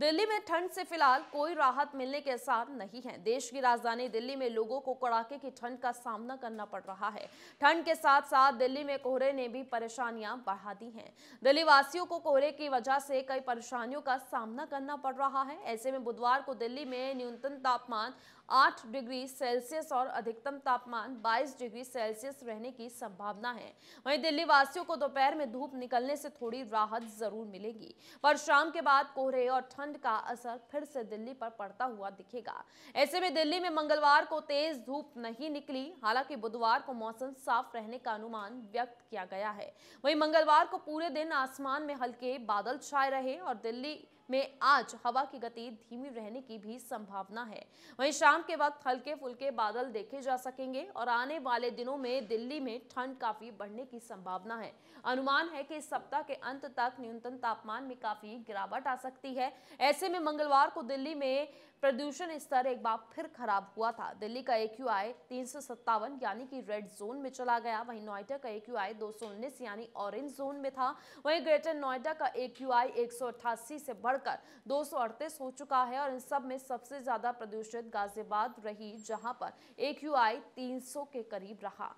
दिल्ली में ठंड से फिलहाल कोई राहत मिलने के आसार नहीं है देश की राजधानी दिल्ली में लोगों को कड़ाके की ठंड का सामना करना पड़ रहा है ठंड के साथ साथ दिल्ली में कोहरे ने भी परेशानियां बढ़ा दी हैं दिल्ली वासियों को कोहरे की वजह से कई परेशानियों का सामना करना पड़ रहा है ऐसे में बुधवार को दिल्ली में न्यूनतम तापमान 8 डिग्री सेल्सियस और अधिकतम तापमान 22 डिग्री सेल्सियस रहने की संभावना है वहीं दिल्ली वासियों को दोपहर में धूप निकलने से थोड़ी राहत जरूर मिलेगी पर शाम के बाद कोहरे और ठंड का असर फिर से दिल्ली पर पड़ता हुआ दिखेगा ऐसे में दिल्ली में मंगलवार को तेज धूप नहीं निकली हालांकि बुधवार को मौसम साफ रहने का अनुमान व्यक्त किया गया है वही मंगलवार को पूरे दिन आसमान में हल्के बादल छाए रहे और दिल्ली में आज हवा की गति धीमी रहने की भी संभावना है वहीं शाम के वक्त हल्के फुल्के बादल देखे जा सकेंगे और आने वाले दिनों में दिल्ली में ठंड काफी बढ़ने की संभावना है अनुमान है कि इस सप्ताह के अंत तक न्यूनतम तापमान में काफी गिरावट आ सकती है ऐसे में मंगलवार को दिल्ली में प्रदूषण स्तर एक बार फिर खराब हुआ था दिल्ली का एक तीन सौ सत्तावन यानी कि रेड जोन में चला गया वहीं नोएडा का एक दो सौ उन्नीस यानी ऑरेंज जोन में था वहीं ग्रेटर नोएडा का एक यू आई एक सौ अट्ठासी से बढ़कर दो सौ अड़तीस हो चुका है और इन सब में सबसे ज्यादा प्रदूषित गाजियाबाद रही जहां पर एक यू आई तीन सौ के करीब रहा